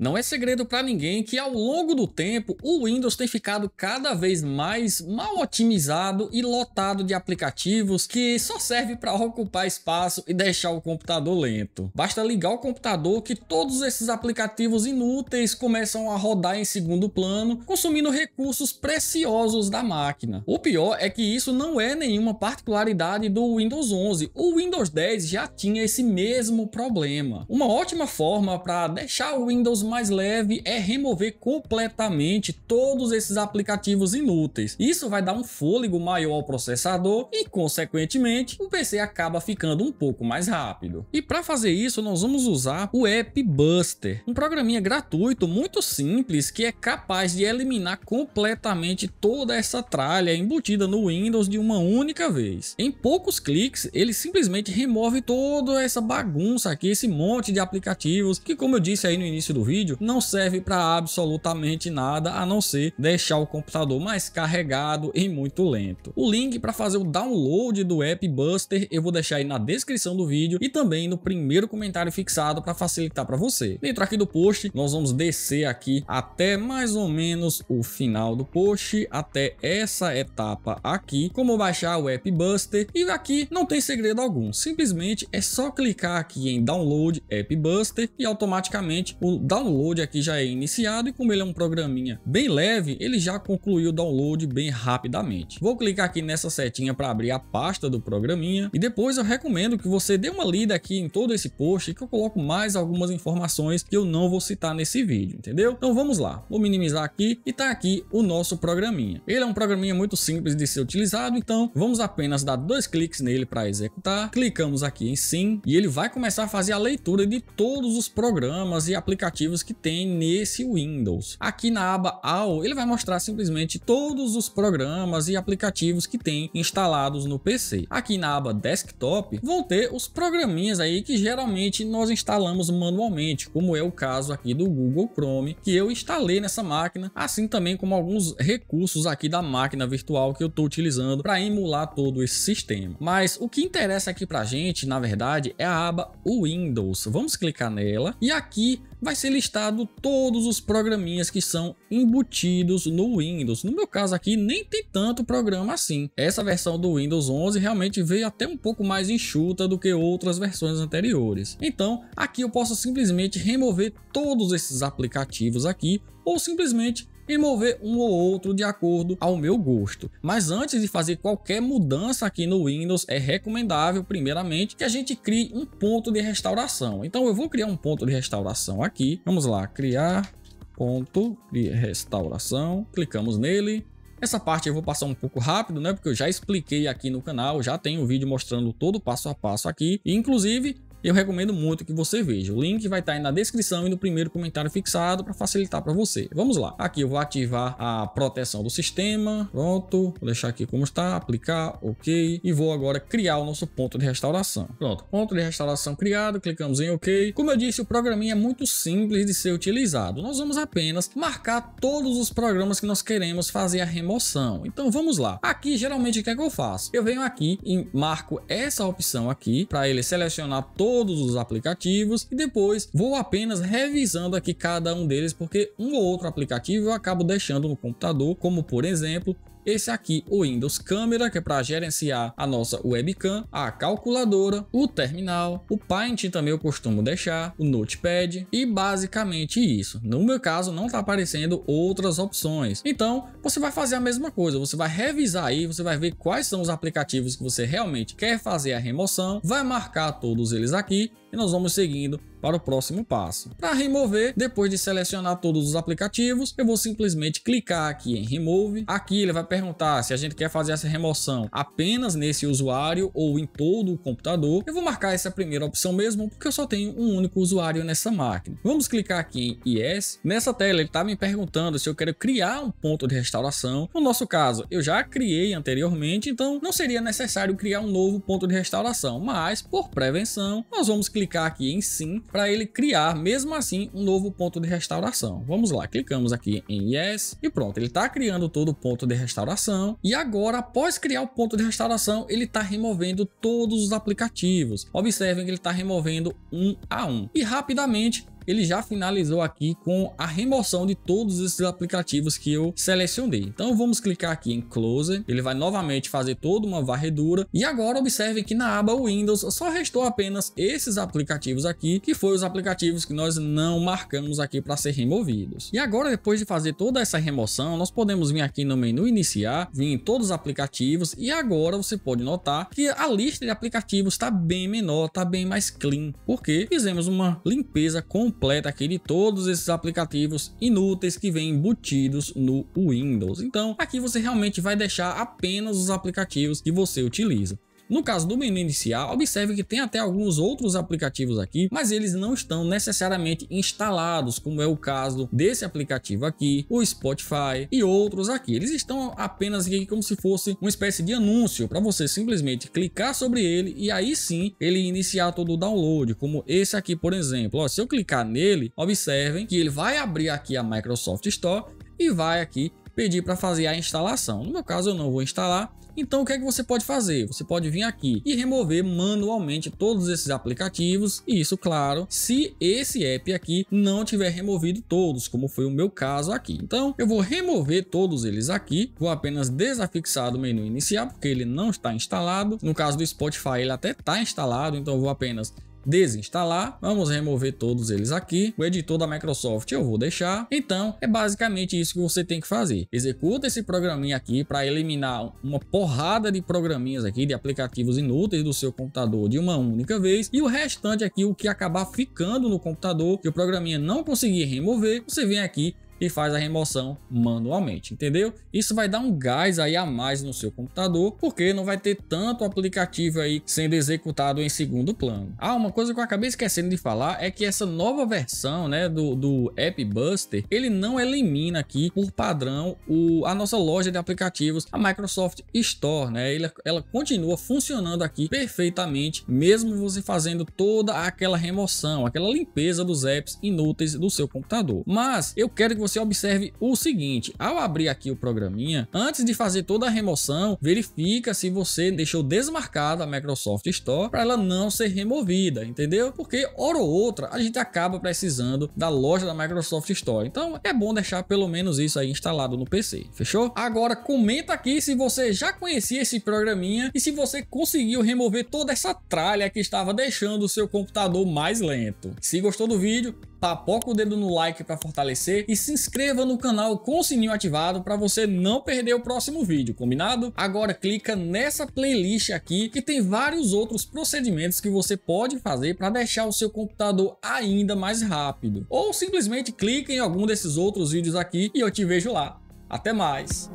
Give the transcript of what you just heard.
Não é segredo para ninguém que ao longo do tempo o Windows tem ficado cada vez mais mal otimizado e lotado de aplicativos que só serve para ocupar espaço e deixar o computador lento. Basta ligar o computador que todos esses aplicativos inúteis começam a rodar em segundo plano, consumindo recursos preciosos da máquina. O pior é que isso não é nenhuma particularidade do Windows 11. O Windows 10 já tinha esse mesmo problema. Uma ótima forma para deixar o Windows mais leve é remover completamente todos esses aplicativos inúteis. Isso vai dar um fôlego maior ao processador e, consequentemente, o PC acaba ficando um pouco mais rápido. E para fazer isso, nós vamos usar o App Buster, um programinha gratuito muito simples que é capaz de eliminar completamente toda essa tralha embutida no Windows de uma única vez. Em poucos cliques, ele simplesmente remove toda essa bagunça aqui, esse monte de aplicativos que, como eu disse aí no início do vídeo, vídeo não serve para absolutamente nada a não ser deixar o computador mais carregado e muito lento. O link para fazer o download do app Buster eu vou deixar aí na descrição do vídeo e também no primeiro comentário fixado para facilitar para você. Dentro aqui do post nós vamos descer aqui até mais ou menos o final do post, até essa etapa aqui, como baixar o app Buster e aqui não tem segredo algum, simplesmente é só clicar aqui em download app Buster e automaticamente o download download aqui já é iniciado e como ele é um programinha bem leve, ele já concluiu o download bem rapidamente. Vou clicar aqui nessa setinha para abrir a pasta do programinha e depois eu recomendo que você dê uma lida aqui em todo esse post que eu coloco mais algumas informações que eu não vou citar nesse vídeo, entendeu? Então vamos lá, vou minimizar aqui e tá aqui o nosso programinha. Ele é um programinha muito simples de ser utilizado, então vamos apenas dar dois cliques nele para executar, clicamos aqui em sim e ele vai começar a fazer a leitura de todos os programas e aplicativos aplicativos que tem nesse Windows. Aqui na aba All, ele vai mostrar simplesmente todos os programas e aplicativos que tem instalados no PC. Aqui na aba Desktop, vão ter os programinhas aí que geralmente nós instalamos manualmente, como é o caso aqui do Google Chrome, que eu instalei nessa máquina, assim também como alguns recursos aqui da máquina virtual que eu estou utilizando para emular todo esse sistema. Mas o que interessa aqui para gente, na verdade, é a aba Windows. Vamos clicar nela e aqui vai ser listado todos os programinhas que são embutidos no Windows. No meu caso aqui, nem tem tanto programa assim. Essa versão do Windows 11 realmente veio até um pouco mais enxuta do que outras versões anteriores. Então, aqui eu posso simplesmente remover todos esses aplicativos aqui ou simplesmente e mover um ou outro de acordo ao meu gosto. Mas antes de fazer qualquer mudança aqui no Windows, é recomendável, primeiramente, que a gente crie um ponto de restauração. Então eu vou criar um ponto de restauração aqui. Vamos lá, criar ponto de restauração. Clicamos nele. Essa parte eu vou passar um pouco rápido, né? Porque eu já expliquei aqui no canal, já tem um vídeo mostrando todo o passo a passo aqui. E, inclusive, eu recomendo muito que você veja. O link vai estar tá aí na descrição e no primeiro comentário fixado para facilitar para você. Vamos lá. Aqui eu vou ativar a proteção do sistema. Pronto. Vou deixar aqui como está. Aplicar. Ok. E vou agora criar o nosso ponto de restauração. Pronto. Ponto de restauração criado. Clicamos em ok. Como eu disse, o programinha é muito simples de ser utilizado. Nós vamos apenas marcar todos os programas que nós queremos fazer a remoção. Então vamos lá. Aqui geralmente o que é que eu faço? Eu venho aqui e marco essa opção aqui para ele selecionar todos todos os aplicativos e depois vou apenas revisando aqui cada um deles, porque um ou outro aplicativo eu acabo deixando no computador, como por exemplo esse aqui, o Windows câmera que é para gerenciar a nossa webcam, a calculadora, o terminal, o Paint também eu costumo deixar, o Notepad e basicamente isso. No meu caso, não está aparecendo outras opções. Então, você vai fazer a mesma coisa, você vai revisar aí, você vai ver quais são os aplicativos que você realmente quer fazer a remoção, vai marcar todos eles aqui e nós vamos seguindo para o próximo passo. Para remover, depois de selecionar todos os aplicativos, eu vou simplesmente clicar aqui em Remove. Aqui ele vai perguntar se a gente quer fazer essa remoção apenas nesse usuário ou em todo o computador. Eu vou marcar essa primeira opção mesmo, porque eu só tenho um único usuário nessa máquina. Vamos clicar aqui em Yes. Nessa tela ele está me perguntando se eu quero criar um ponto de restauração. No nosso caso, eu já criei anteriormente, então não seria necessário criar um novo ponto de restauração, mas por prevenção, nós vamos clicar aqui em Sim para ele criar, mesmo assim, um novo ponto de restauração. Vamos lá, clicamos aqui em Yes e pronto, ele está criando todo o ponto de restauração. E agora, após criar o ponto de restauração, ele está removendo todos os aplicativos. Observem que ele está removendo um a um. E rapidamente ele já finalizou aqui com a remoção de todos esses aplicativos que eu selecionei. Então vamos clicar aqui em Close, ele vai novamente fazer toda uma varredura e agora observe que na aba Windows só restou apenas esses aplicativos aqui, que foram os aplicativos que nós não marcamos aqui para ser removidos. E agora depois de fazer toda essa remoção, nós podemos vir aqui no menu iniciar, vir em todos os aplicativos e agora você pode notar que a lista de aplicativos está bem menor, está bem mais clean, porque fizemos uma limpeza completa completa aqui de todos esses aplicativos inúteis que vêm embutidos no Windows. Então, aqui você realmente vai deixar apenas os aplicativos que você utiliza. No caso do menu inicial, observe que tem até alguns outros aplicativos aqui, mas eles não estão necessariamente instalados, como é o caso desse aplicativo aqui, o Spotify e outros aqui. Eles estão apenas aqui como se fosse uma espécie de anúncio para você simplesmente clicar sobre ele e aí sim ele iniciar todo o download, como esse aqui, por exemplo. Ó, se eu clicar nele, observem que ele vai abrir aqui a Microsoft Store e vai aqui pedir para fazer a instalação. No meu caso, eu não vou instalar, então o que é que você pode fazer? Você pode vir aqui e remover manualmente todos esses aplicativos, e isso claro, se esse app aqui não tiver removido todos, como foi o meu caso aqui. Então eu vou remover todos eles aqui, vou apenas desafixar do menu iniciar, porque ele não está instalado. No caso do Spotify ele até está instalado, então eu vou apenas desinstalar. Vamos remover todos eles aqui. O editor da Microsoft eu vou deixar. Então, é basicamente isso que você tem que fazer. Executa esse programinha aqui para eliminar uma porrada de programinhas aqui, de aplicativos inúteis do seu computador de uma única vez. E o restante aqui, o que acabar ficando no computador, que o programinha não conseguir remover, você vem aqui e faz a remoção manualmente, entendeu? Isso vai dar um gás aí a mais no seu computador, porque não vai ter tanto aplicativo aí sendo executado em segundo plano. Ah, uma coisa que eu acabei esquecendo de falar é que essa nova versão, né, do, do App Buster, ele não elimina aqui por padrão o, a nossa loja de aplicativos, a Microsoft Store, né? Ele, ela continua funcionando aqui perfeitamente, mesmo você fazendo toda aquela remoção, aquela limpeza dos apps inúteis do seu computador. Mas eu quero que você você observe o seguinte, ao abrir aqui o programinha, antes de fazer toda a remoção, verifica se você deixou desmarcada a Microsoft Store para ela não ser removida, entendeu? Porque hora ou outra a gente acaba precisando da loja da Microsoft Store. Então é bom deixar pelo menos isso aí instalado no PC, fechou? Agora comenta aqui se você já conhecia esse programinha e se você conseguiu remover toda essa tralha que estava deixando o seu computador mais lento. Se gostou do vídeo, papoca o dedo no like para fortalecer e se inscreva no canal com o sininho ativado para você não perder o próximo vídeo, combinado? Agora clica nessa playlist aqui que tem vários outros procedimentos que você pode fazer para deixar o seu computador ainda mais rápido. Ou simplesmente clica em algum desses outros vídeos aqui e eu te vejo lá. Até mais!